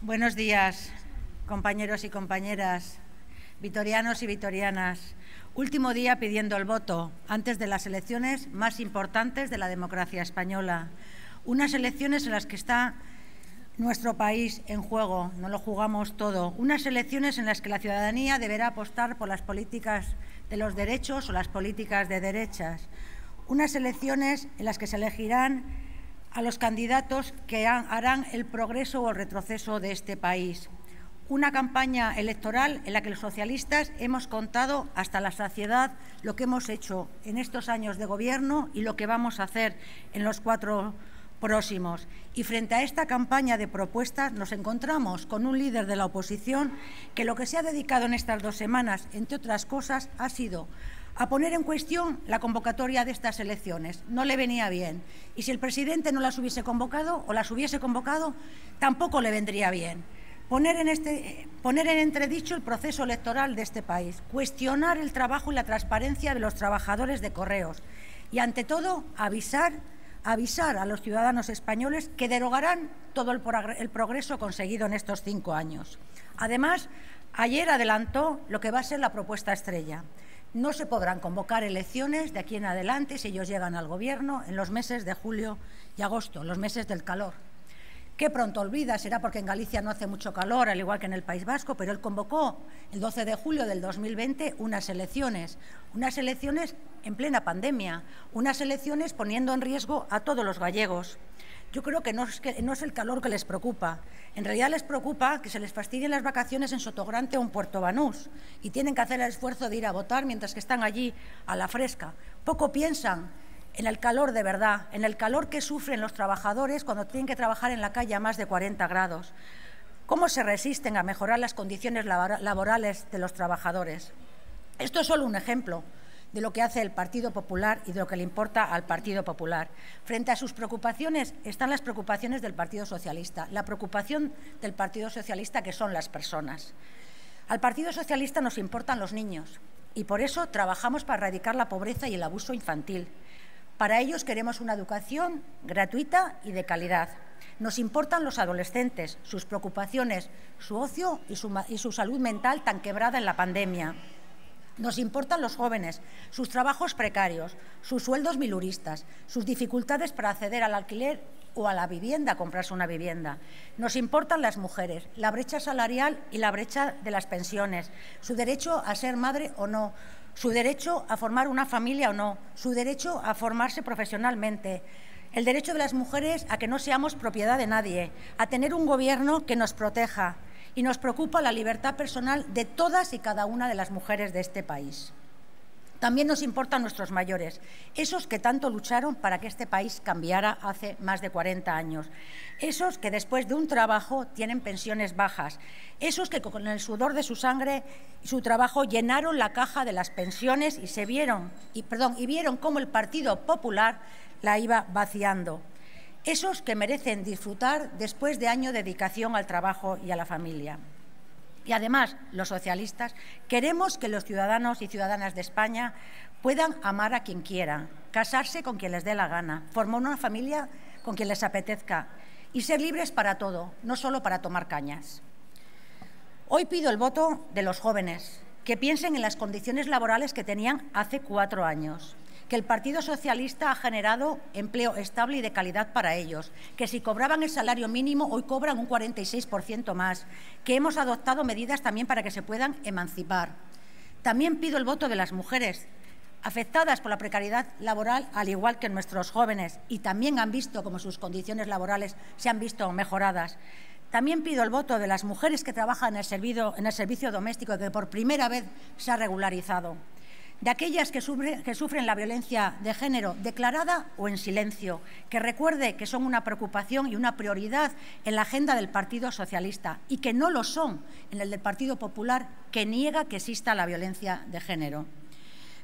Buenos días, compañeros y compañeras, vitorianos y vitorianas. Último día pidiendo el voto, antes de las elecciones más importantes de la democracia española. Unas elecciones en las que está nuestro país en juego, no lo jugamos todo. Unas elecciones en las que la ciudadanía deberá apostar por las políticas de los derechos o las políticas de derechas. Unas elecciones en las que se elegirán a los candidatos que harán el progreso o el retroceso de este país. Una campaña electoral en la que los socialistas hemos contado hasta la saciedad lo que hemos hecho en estos años de gobierno y lo que vamos a hacer en los cuatro próximos. Y frente a esta campaña de propuestas nos encontramos con un líder de la oposición que lo que se ha dedicado en estas dos semanas, entre otras cosas, ha sido a poner en cuestión la convocatoria de estas elecciones. No le venía bien. Y si el presidente no las hubiese convocado o las hubiese convocado, tampoco le vendría bien. Poner en, este, poner en entredicho el proceso electoral de este país, cuestionar el trabajo y la transparencia de los trabajadores de correos y, ante todo, avisar avisar a los ciudadanos españoles que derogarán todo el, progreso conseguido en estos cinco años. Además, ayer adelantó lo que va a ser la propuesta estrella, no se podrán convocar elecciones de aquí en adelante si ellos llegan al Gobierno en los meses de julio y agosto, los meses del calor. Qué pronto olvida, será porque en Galicia no hace mucho calor, al igual que en el País Vasco, pero él convocó el 12 de julio del 2020 unas elecciones, unas elecciones en plena pandemia, unas elecciones poniendo en riesgo a todos los gallegos yo creo que no, es el calor que les preocupa. En realidad les preocupa que se les fastidien las vacaciones en Sotogrante o en Puerto Banús y tienen que hacer el esfuerzo de ir a votar mientras que están allí a la fresca. Poco piensan en el calor de verdad, en el calor que sufren los trabajadores cuando tienen que trabajar en la calle a más de 40 grados. ¿Cómo se resisten a mejorar las condiciones laborales de los trabajadores? Esto es solo un ejemplo de lo que hace el Partido Popular y de lo que le importa al Partido Popular. Frente a sus preocupaciones están las preocupaciones del Partido Socialista, la preocupación del Partido Socialista que son las personas. Al Partido Socialista nos importan los niños y por eso trabajamos para erradicar la pobreza y el abuso infantil. Para ellos queremos una educación gratuita y de calidad. Nos importan los adolescentes, sus preocupaciones, su ocio y su, salud mental tan quebrada en la pandemia. Nos importan los jóvenes, sus trabajos precarios, sus sueldos miluristas, sus dificultades para acceder al alquiler o a la vivienda, comprarse una vivienda. Nos importan las mujeres, la brecha salarial y la brecha de las pensiones, su derecho a ser madre o no, su derecho a formar una familia o no, su derecho a formarse profesionalmente, el derecho de las mujeres a que no seamos propiedad de nadie, a tener un gobierno que nos proteja, y nos preocupa la libertad personal de todas y cada una de las mujeres de este país. También nos importan nuestros mayores, esos que tanto lucharon para que este país cambiara hace más de 40 años, esos que después de un trabajo tienen pensiones bajas, esos que con el sudor de su sangre y su trabajo llenaron la caja de las pensiones y se vieron y, y vieron cómo el Partido Popular la iba vaciando esos que merecen disfrutar después de año de dedicación al trabajo y a la familia. Y además, los socialistas queremos que los ciudadanos y ciudadanas de España puedan amar a quien quiera, casarse con quien les dé la gana, formar una familia con quien les apetezca y ser libres para todo, no solo para tomar cañas. Hoy pido el voto de los jóvenes, que piensen en las condiciones laborales que tenían hace cuatro años, que el Partido Socialista ha generado empleo estable y de calidad para ellos, que si cobraban el salario mínimo hoy cobran un 46% más, que hemos adoptado medidas también para que se puedan emancipar. También pido el voto de las mujeres afectadas por la precariedad laboral, al igual que nuestros jóvenes, y también han visto como sus condiciones laborales se han visto mejoradas. También pido el voto de las mujeres que trabajan en el, en el servicio doméstico, que por primera vez se ha regularizado de aquellas que, sufren la violencia de género, declarada o en silencio, que recuerde que son una preocupación y una prioridad en la agenda del Partido Socialista y que no lo son en el del Partido Popular, que niega que exista la violencia de género.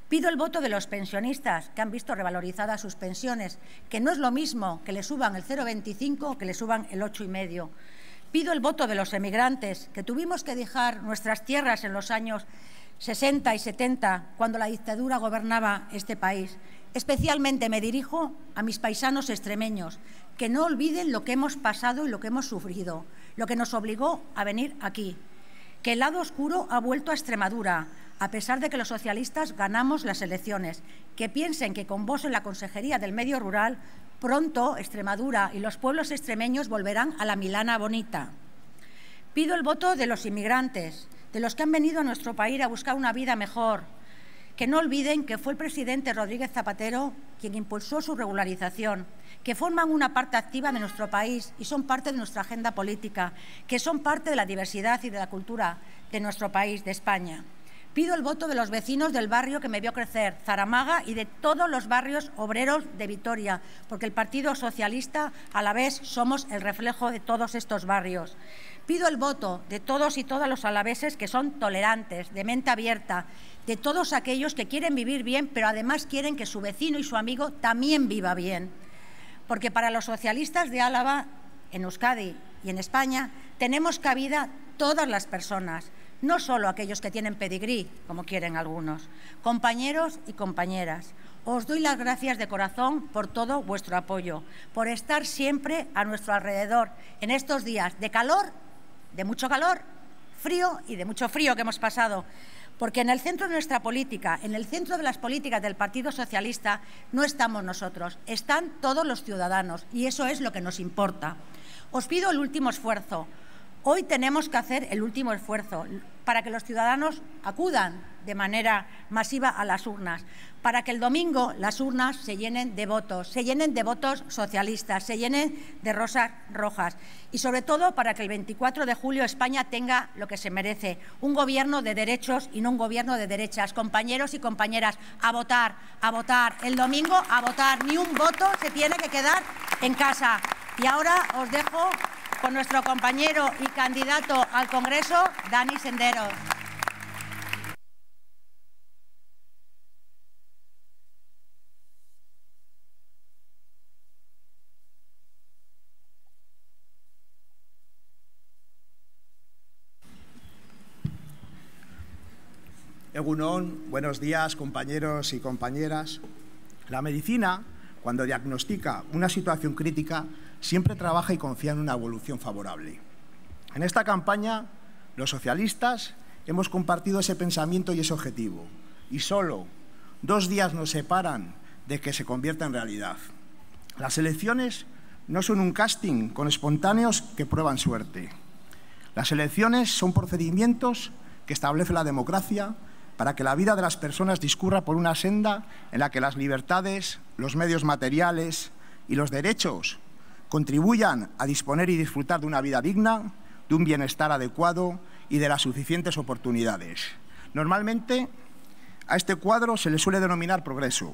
Pido el voto de los pensionistas que han visto revalorizadas sus pensiones, que no es lo mismo que le suban el 0,25 o que le suban el 8,5. Pido el voto de los emigrantes, que tuvimos que dejar nuestras tierras en los años 60 y 70, cuando la dictadura gobernaba este país. Especialmente me dirijo a mis paisanos extremeños, que no olviden lo que hemos pasado y lo que hemos sufrido, lo que nos obligó a venir aquí. Que el lado oscuro ha vuelto a Extremadura, a pesar de que los socialistas ganamos las elecciones. Que piensen que con vos en la Consejería del Medio Rural, pronto Extremadura y los pueblos extremeños volverán a la Milana Bonita. Pido el voto de los inmigrantes, de los que han venido a nuestro país a buscar una vida mejor. Que no olviden que fue el presidente Rodríguez Zapatero quien impulsó su regularización, que forman una parte activa de nuestro país y son parte de nuestra agenda política, que son parte de la diversidad y de la cultura de nuestro país, de España. Pido el voto de los vecinos del barrio que me vio crecer, Zaramaga, y de todos los barrios obreros de Vitoria, porque el Partido Socialista a la vez somos el reflejo de todos estos barrios. Pido el voto de todos y todas los alaveses que son tolerantes, de mente abierta, de todos aquellos que quieren vivir bien, pero además quieren que su vecino y su amigo también viva bien. Porque para los socialistas de Álava, en Euskadi y en España, tenemos cabida todas las personas, no solo aquellos que tienen pedigrí, como quieren algunos. Compañeros y compañeras, os doy las gracias de corazón por todo vuestro apoyo, por estar siempre a nuestro alrededor en estos días de calor de mucho calor, frío y de mucho frío que hemos pasado. Porque en el centro de nuestra política, en el centro de las políticas del Partido Socialista, no estamos nosotros, están todos los ciudadanos y eso es lo que nos importa. Os pido el último esfuerzo. Hoy tenemos que hacer el último esfuerzo para que los ciudadanos acudan de manera masiva a las urnas, para que el domingo las urnas se llenen de votos, se llenen de votos socialistas, se llenen de rosas rojas y sobre todo para que el 24 de julio España tenga lo que se merece, un gobierno de derechos y no un gobierno de derechas. Compañeros y compañeras, a votar, a votar, el domingo a votar, ni un voto se tiene que quedar en casa. Y ahora os dejo con nuestro compañero y candidato al Congreso, Dani Sendero. Egunon, buenos días compañeros y compañeras. La medicina, cuando diagnostica una situación crítica, siempre trabaja y confía en una evolución favorable. En esta campaña, los socialistas hemos compartido ese pensamiento y ese objetivo, y solo dos días nos separan de que se convierta en realidad. Las elecciones no son un casting con espontáneos que prueban suerte. Las elecciones son procedimientos que establece la democracia para que la vida de las personas discurra por una senda en la que las libertades, los medios materiales y los derechos contribuyan a disponer y disfrutar de una vida digna, de un bienestar adecuado y de las suficientes oportunidades. Normalmente, a este cuadro se le suele denominar progreso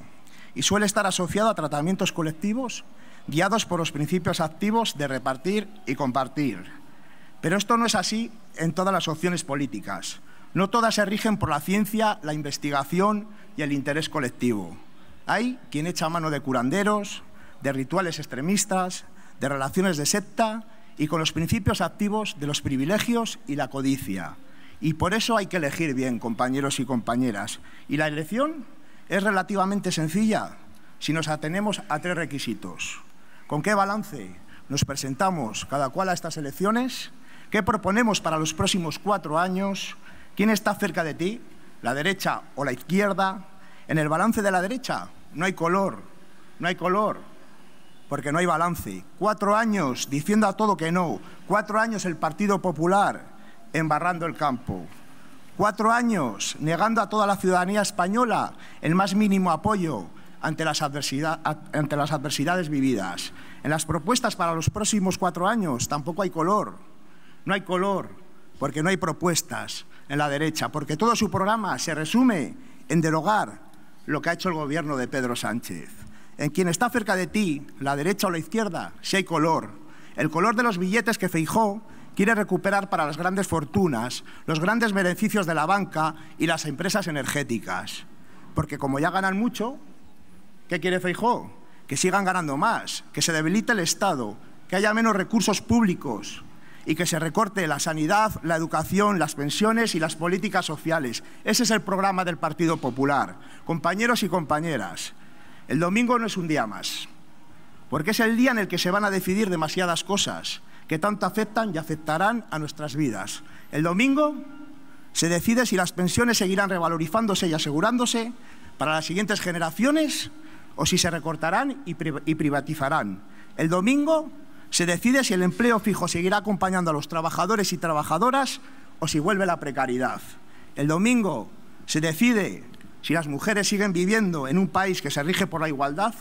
y suele estar asociado a tratamientos colectivos guiados por los principios activos de repartir y compartir. Pero esto no es así en todas las opciones políticas. No todas se rigen por la ciencia, la investigación y el interés colectivo. Hay quien echa mano de curanderos, de rituales extremistas, de relaciones de secta y con los principios activos de los privilegios y la codicia. Y por eso hay que elegir bien, compañeros y compañeras. Y la elección es relativamente sencilla si nos atenemos a tres requisitos. ¿Con qué balance nos presentamos cada cual a estas elecciones? ¿Qué proponemos para los próximos cuatro años? ¿Quién está cerca de ti? ¿La derecha o la izquierda? En el balance de la derecha no hay color, no hay color porque no hay balance. Cuatro años diciendo a todo que no. Cuatro años el Partido Popular embarrando el campo. Cuatro años negando a toda la ciudadanía española el más mínimo apoyo ante las, adversidades vividas. En las propuestas para los próximos cuatro años tampoco hay color. No hay color porque no hay propuestas en la derecha, porque todo su programa se resume en derogar lo que ha hecho el gobierno de Pedro Sánchez. En quien está cerca de ti, la derecha o la izquierda, si hay color. El color de los billetes que Feijó quiere recuperar para las grandes fortunas, los grandes beneficios de la banca y las empresas energéticas. Porque como ya ganan mucho, ¿qué quiere Feijó? Que sigan ganando más, que se debilite el Estado, que haya menos recursos públicos y que se recorte la sanidad, la educación, las pensiones y las políticas sociales. Ese es el programa del Partido Popular. Compañeros y compañeras, el domingo no es un día más, porque es el día en el que se van a decidir demasiadas cosas que tanto afectan y afectarán a nuestras vidas. El domingo se decide si las pensiones seguirán revalorizándose y asegurándose para las siguientes generaciones o si se recortarán y, privatizarán. El domingo se decide si el empleo fijo seguirá acompañando a los trabajadores y trabajadoras o si vuelve la precariedad. El domingo se decide si las mujeres siguen viviendo en un país que se rige por la igualdad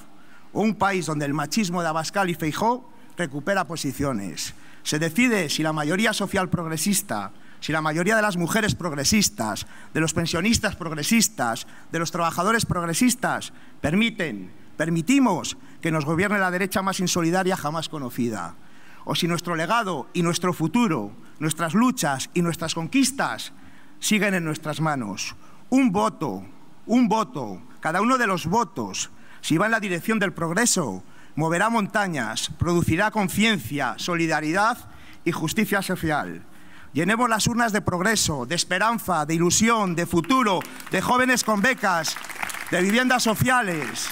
o un país donde el machismo de Abascal y Feijó recupera posiciones. Se decide si la mayoría social progresista, si la mayoría de las mujeres progresistas, de los pensionistas progresistas, de los trabajadores progresistas, permiten, permitimos que nos gobierne la derecha más insolidaria jamás conocida. O si nuestro legado y nuestro futuro, nuestras luchas y nuestras conquistas siguen en nuestras manos. Un voto, un voto, cada uno de los votos, si va en la dirección del progreso, moverá montañas, producirá conciencia, solidaridad y justicia social. Llenemos las urnas de progreso, de esperanza, de ilusión, de futuro, de jóvenes con becas, de viviendas sociales,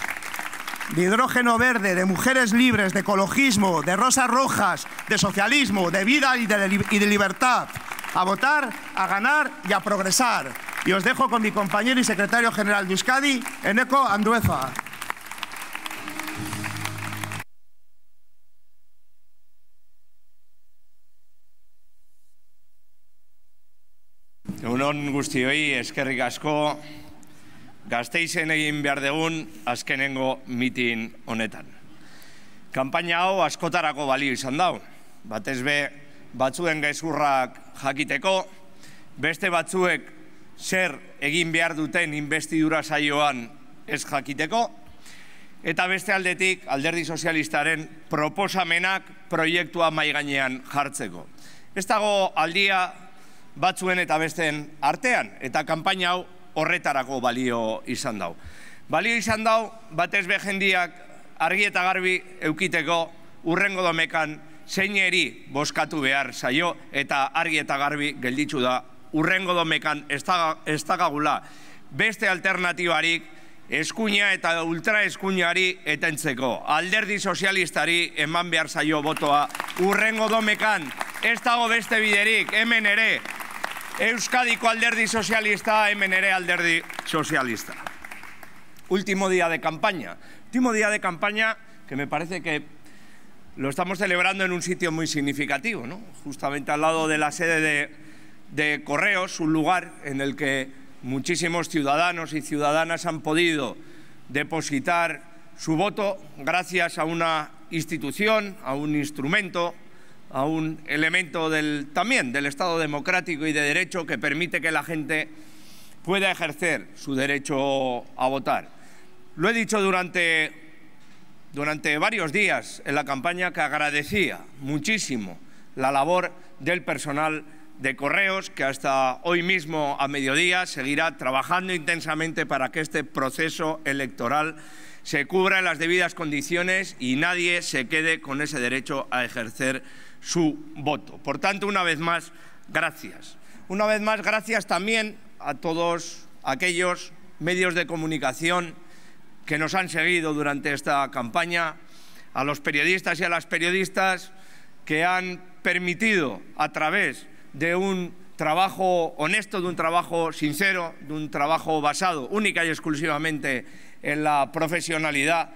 de hidrógeno verde, de mujeres libres, de ecologismo, de rosas rojas, de socialismo, de vida y de, libertad. A votar, a ganar y a progresar. Y os dejo con mi compañero y secretario general de Euskadi, Eneko Andueza. Egunon guzti eskerrik asko, gazteizen egin behar degun, azkenengo mitin honetan. Kampaina hau askotarako balio izan dau, batez batzuen gezurrak jakiteko, beste batzuek zer egin behar duten investidura saioan ez jakiteko, eta beste aldetik alderdi sozialistaren proposamenak proiektua maiganean jartzeko. Ez dago aldia batzuen eta besteen artean, eta kanpaina hau horretarako balio izan dau. Balio izan dau, batez behendiak argi eta garbi eukiteko urrengo domekan zein eri boskatu behar saio eta argi eta garbi gelditzu da urrengo domekan ez dagagula beste alternatibarik eskuina eta ultraeskuinari etentzeko. Alderdi sozialistari eman behar zaio botoa urrengo domekan ez dago beste biderik, hemen ere, Euskadiko alderdi sozialista, hemen ere alderdi sozialista. Último día de campaña. Último día de campaña que me parece que lo estamos celebrando en un sitio muy significativo, ¿no? Justamente al lado de la sede de, de correos, un lugar en el que muchísimos ciudadanos y ciudadanas han podido depositar su voto gracias a una institución, a un instrumento, a un elemento del, también del Estado democrático y de derecho que permite que la gente pueda ejercer su derecho a votar. Lo he dicho durante, durante varios días en la campaña que agradecía muchísimo la labor del personal de Correos, que hasta hoy mismo a mediodía seguirá trabajando intensamente para que este proceso electoral se cubra en las debidas condiciones y nadie se quede con ese derecho a ejercer su voto. Por tanto, una vez más, gracias. Una vez más, gracias también a todos aquellos medios de comunicación que nos han seguido durante esta campaña, a los periodistas y a las periodistas que han permitido, a través de un trabajo honesto, de un trabajo sincero, de un trabajo basado única y exclusivamente en la profesionalidad,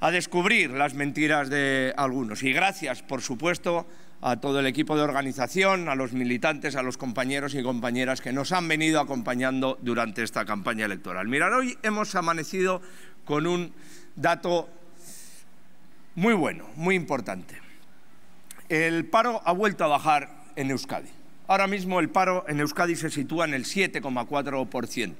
a descubrir las mentiras de algunos. Y gracias, por supuesto, a todo el equipo de organización, a los militantes, a los compañeros y compañeras que nos han venido acompañando durante esta campaña electoral. Mirar, hoy hemos amanecido con un dato muy bueno, muy importante. El paro ha vuelto a bajar en Euskadi. Ahora mismo el paro en Euskadi se sitúa en el 7,4%.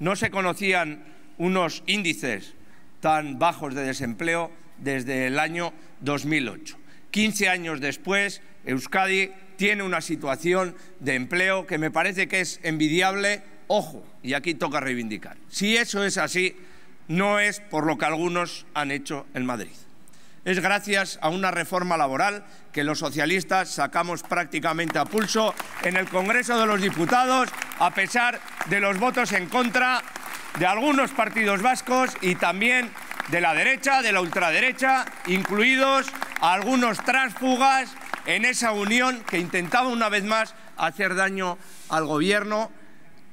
No se conocían unos índices tan bajos de desempleo desde el año 2008. 15 años después, Euskadi tiene una situación de empleo que me parece que es envidiable, ojo, y aquí toca reivindicar. Si eso es así, no es por lo que algunos han hecho en Madrid. Es gracias a una reforma laboral que los socialistas sacamos prácticamente a pulso en el Congreso de los Diputados, a pesar de los votos en contra de algunos partidos vascos y también de la derecha, de la ultraderecha, incluidos algunos transfugas en esa unión que intentaba una vez más hacer daño al gobierno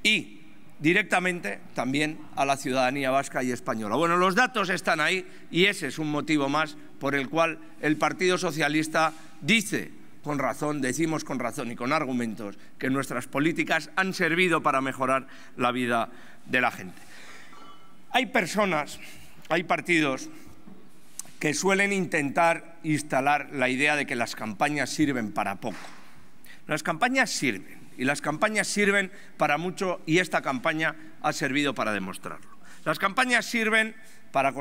y directamente también a la ciudadanía vasca y española. Bueno, los datos están ahí y ese es un motivo más por el cual el Partido Socialista dice con razón, decimos con razón y con argumentos que nuestras políticas han servido para mejorar la vida de la gente. Hay personas, hay partidos que suelen intentar instalar la idea de que las campañas sirven para poco. Las campañas sirven, y las campañas sirven para mucho y esta campaña ha servido para demostrarlo. Las campañas sirven para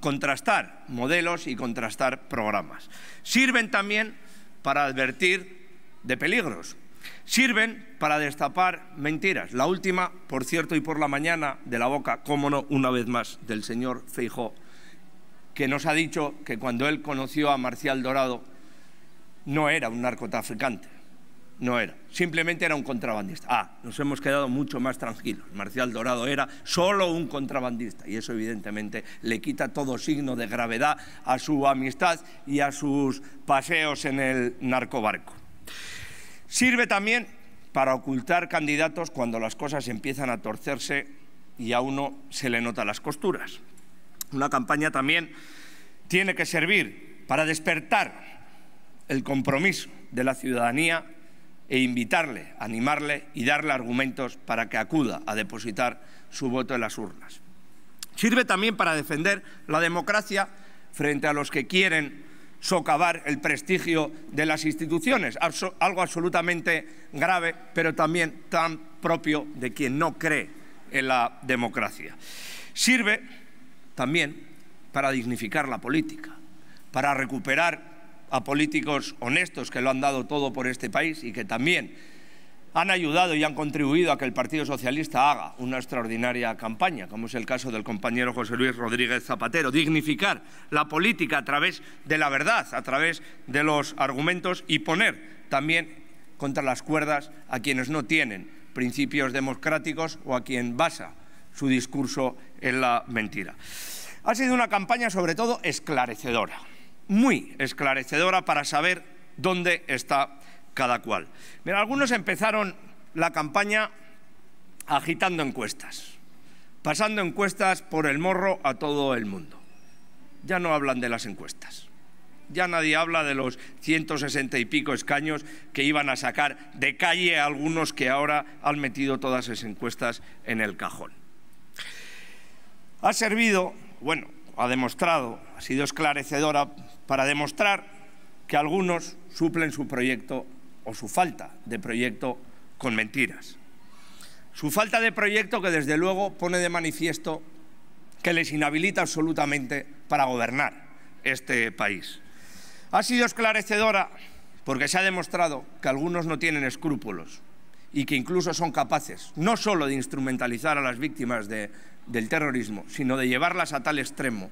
contrastar modelos y contrastar programas. Sirven también para advertir de peligros. Sirven para destapar mentiras. La última, por cierto, y por la mañana, de la boca, cómo no, una vez más, del señor Feijó, que nos ha dicho que cuando él conoció a Marcial Dorado no era un narcotraficante, no era, simplemente era un contrabandista. Ah, nos hemos quedado mucho más tranquilos. Marcial Dorado era solo un contrabandista y eso evidentemente le quita todo signo de gravedad a su amistad y a sus paseos en el narcobarco. Sirve también para ocultar candidatos cuando las cosas empiezan a torcerse y a uno se le nota las costuras. Una campaña también tiene que servir para despertar el compromiso de la ciudadanía e invitarle, animarle y darle argumentos para que acuda a depositar su voto en las urnas. Sirve también para defender la democracia frente a los que quieren socavar el prestigio de las instituciones, algo absolutamente grave, pero también tan propio de quien no cree en la democracia. Sirve también para dignificar la política, para recuperar a políticos honestos que lo han dado todo por este país y que también han ayudado y han contribuido a que el Partido Socialista haga una extraordinaria campaña, como es el caso del compañero José Luis Rodríguez Zapatero. Dignificar la política a través de la verdad, a través de los argumentos y poner también contra las cuerdas a quienes no tienen principios democráticos o a quien basa su discurso en la mentira. Ha sido una campaña sobre todo esclarecedora muy esclarecedora para saber dónde está cada cual. Mira, algunos empezaron la campaña agitando encuestas, pasando encuestas por el morro a todo el mundo. Ya no hablan de las encuestas. Ya nadie habla de los 160 y pico escaños que iban a sacar de calle a algunos que ahora han metido todas esas encuestas en el cajón. Ha servido, bueno, ha demostrado, ha sido esclarecedora para demostrar que algunos suplen su proyecto o su falta de proyecto con mentiras. Su falta de proyecto que desde luego pone de manifiesto que les inhabilita absolutamente para gobernar este país. Ha sido esclarecedora porque se ha demostrado que algunos no tienen escrúpulos y que incluso son capaces no solo de instrumentalizar a las víctimas del terrorismo, sino de llevarlas a tal extremo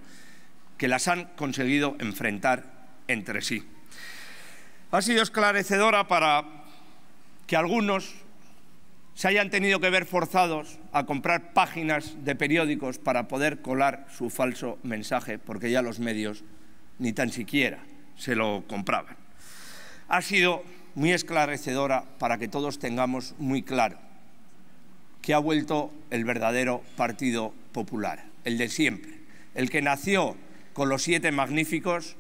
que las han conseguido enfrentar entre sí. Ha sido esclarecedora para que algunos se hayan tenido que ver forzados a comprar páginas de periódicos para poder colar su falso mensaje, porque ya los medios ni tan siquiera se lo compraban. Ha sido muy esclarecedora para que todos tengamos muy claro que ha vuelto el verdadero Partido Popular, el de siempre, el que nació con los siete magníficos,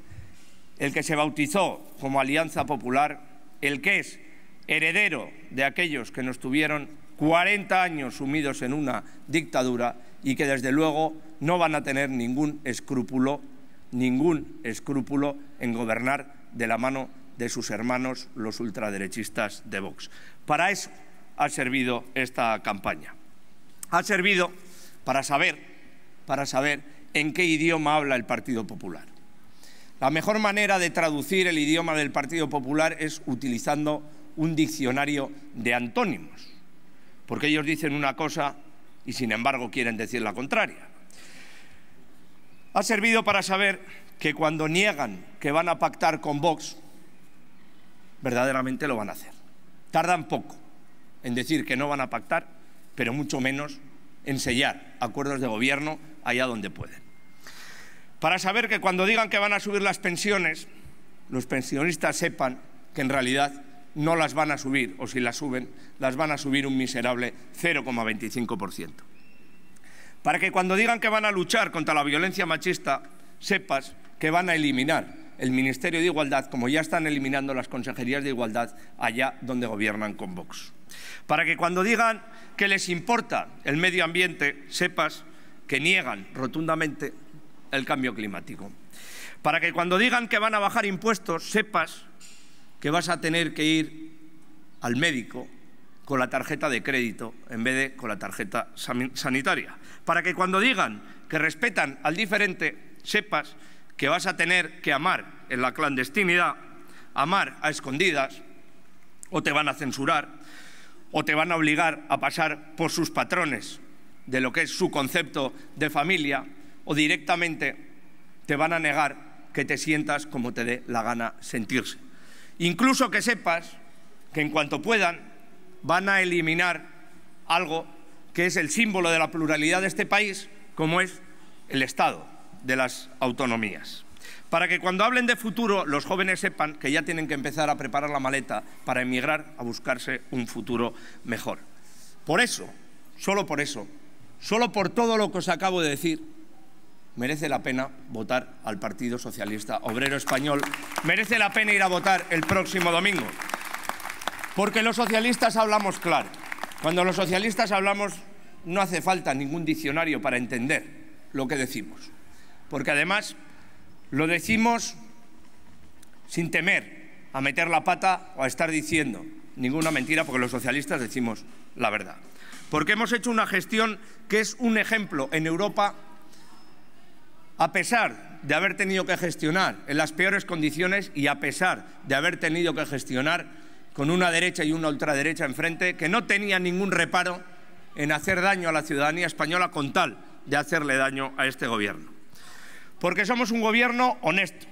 el que se bautizó como Alianza Popular, el que es heredero de aquellos que nos tuvieron 40 años sumidos en una dictadura y que desde luego no van a tener ningún escrúpulo, ningún escrúpulo en gobernar de la mano de sus hermanos los ultraderechistas de Vox. Para eso ha servido esta campaña. Ha servido para saber, para saber en qué idioma habla el Partido Popular. La mejor manera de traducir el idioma del Partido Popular es utilizando un diccionario de antónimos, porque ellos dicen una cosa y sin embargo quieren decir la contraria. Ha servido para saber que cuando niegan que van a pactar con Vox, verdaderamente lo van a hacer. Tardan poco en decir que no van a pactar, pero mucho menos en sellar acuerdos de gobierno allá donde pueden. Para saber que cuando digan que van a subir las pensiones, los pensionistas sepan que en realidad no las van a subir, o si las suben, las van a subir un miserable 0,25%. Para que cuando digan que van a luchar contra la violencia machista, sepas que van a eliminar el Ministerio de Igualdad, como ya están eliminando las consejerías de igualdad allá donde gobiernan con Vox. Para que cuando digan que les importa el medio ambiente, sepas que niegan rotundamente el cambio climático. Para que cuando digan que van a bajar impuestos, sepas que vas a tener que ir al médico con la tarjeta de crédito en vez de con la tarjeta sanitaria. Para que cuando digan que respetan al diferente, sepas que vas a tener que amar en la clandestinidad, amar a escondidas, o te van a censurar, o te van a obligar a pasar por sus patrones de lo que es su concepto de familia, o directamente te van a negar que te sientas como te dé la gana sentirse. Incluso que sepas que en cuanto puedan van a eliminar algo que es el símbolo de la pluralidad de este país, como es el Estado de las autonomías. Para que cuando hablen de futuro los jóvenes sepan que ya tienen que empezar a preparar la maleta para emigrar a buscarse un futuro mejor. Por eso, solo por eso, solo por todo lo que os acabo de decir, merece la pena votar al Partido Socialista Obrero Español, merece la pena ir a votar el próximo domingo. Porque los socialistas hablamos claro. Cuando los socialistas hablamos no hace falta ningún diccionario para entender lo que decimos porque además lo decimos sin temer a meter la pata o a estar diciendo ninguna mentira, porque los socialistas decimos la verdad. Porque hemos hecho una gestión que es un ejemplo en Europa, a pesar de haber tenido que gestionar en las peores condiciones y a pesar de haber tenido que gestionar con una derecha y una ultraderecha enfrente, que no tenía ningún reparo en hacer daño a la ciudadanía española con tal de hacerle daño a este Gobierno porque somos un gobierno honesto,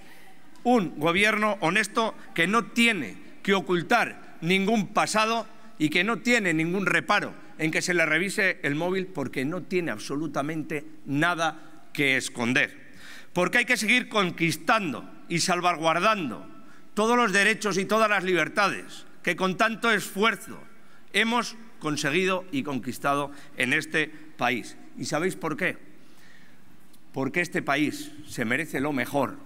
un gobierno honesto que no tiene que ocultar ningún pasado y que no tiene ningún reparo en que se le revise el móvil porque no tiene absolutamente nada que esconder. Porque hay que seguir conquistando y salvaguardando todos los derechos y todas las libertades que con tanto esfuerzo hemos conseguido y conquistado en este país. ¿Y sabéis por qué? porque este país se merece lo mejor,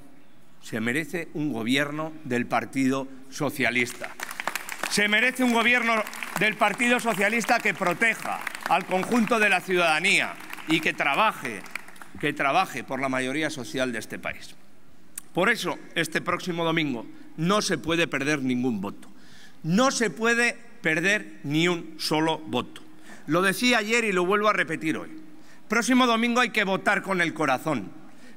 se merece un gobierno del Partido Socialista. Se merece un gobierno del Partido Socialista que proteja al conjunto de la ciudadanía y que trabaje, que trabaje por la mayoría social de este país. Por eso, este próximo domingo no se puede perder ningún voto. No se puede perder ni un solo voto. Lo decía ayer y lo vuelvo a repetir hoy. Próximo domingo hay que votar con el corazón,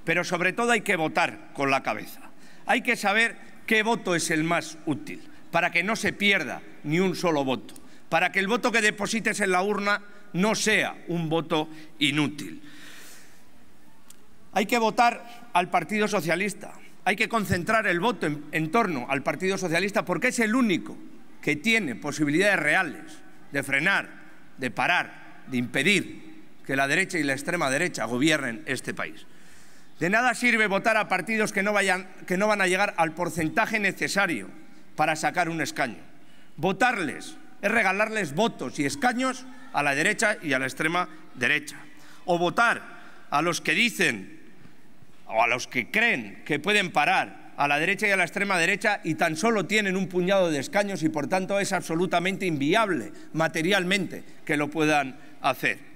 pero sobre todo hay que votar con la cabeza. Hay que saber qué voto es el más útil, para que no se pierda ni un solo voto, para que el voto que deposites en la urna no sea un voto inútil. Hay que votar al Partido Socialista, hay que concentrar el voto en, torno al Partido Socialista porque es el único que tiene posibilidades reales de frenar, de parar, de impedir que la derecha y la extrema derecha gobiernen este país. De nada sirve votar a partidos que no, vayan, que no van a llegar al porcentaje necesario para sacar un escaño. Votarles es regalarles votos y escaños a la derecha y a la extrema derecha. O votar a los que dicen o a los que creen que pueden parar a la derecha y a la extrema derecha y tan solo tienen un puñado de escaños y por tanto es absolutamente inviable materialmente que lo puedan hacer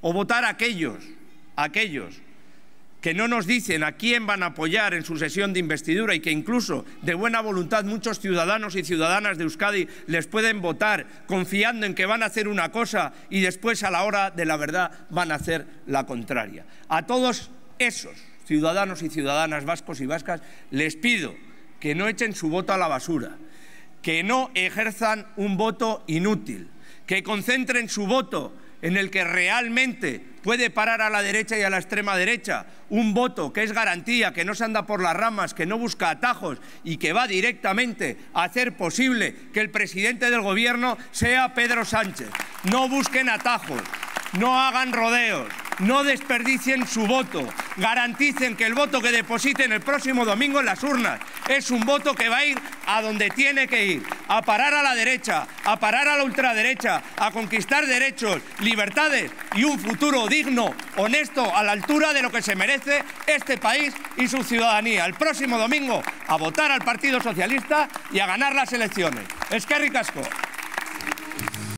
o votar a aquellos, aquellos que no nos dicen a quién van a apoyar en su sesión de investidura y que incluso de buena voluntad muchos ciudadanos y ciudadanas de Euskadi les pueden votar confiando en que van a hacer una cosa y después a la hora de la verdad van a hacer la contraria. A todos esos ciudadanos y ciudadanas vascos y vascas les pido que no echen su voto a la basura, que no ejerzan un voto inútil, que concentren su voto en el que realmente puede parar a la derecha y a la extrema derecha, un voto que es garantía, que no se anda por las ramas, que no busca atajos y que va directamente a hacer posible que el presidente del Gobierno sea Pedro Sánchez. No busquen atajos, no hagan rodeos, no desperdicien su voto. Garanticen que el voto que depositen el próximo domingo en las urnas es un voto que va a ir a donde tiene que ir, a parar a la derecha, a parar a la ultraderecha, a conquistar derechos, libertades y un futuro digno, honesto, a la altura de lo que se merece este país y su ciudadanía. El próximo domingo a votar al Partido Socialista y a ganar las elecciones. Es que